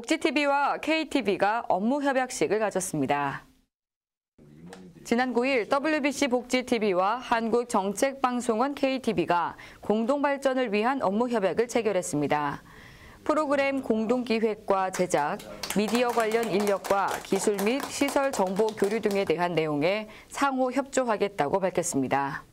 복지TV와 KTV가 업무 협약식을 가졌습니다. 지난 9일 WBC 복지TV와 한국정책방송원 KTV가 공동발전을 위한 업무 협약을 체결했습니다. 프로그램 공동기획과 제작, 미디어 관련 인력과 기술 및 시설 정보 교류 등에 대한 내용에 상호 협조하겠다고 밝혔습니다.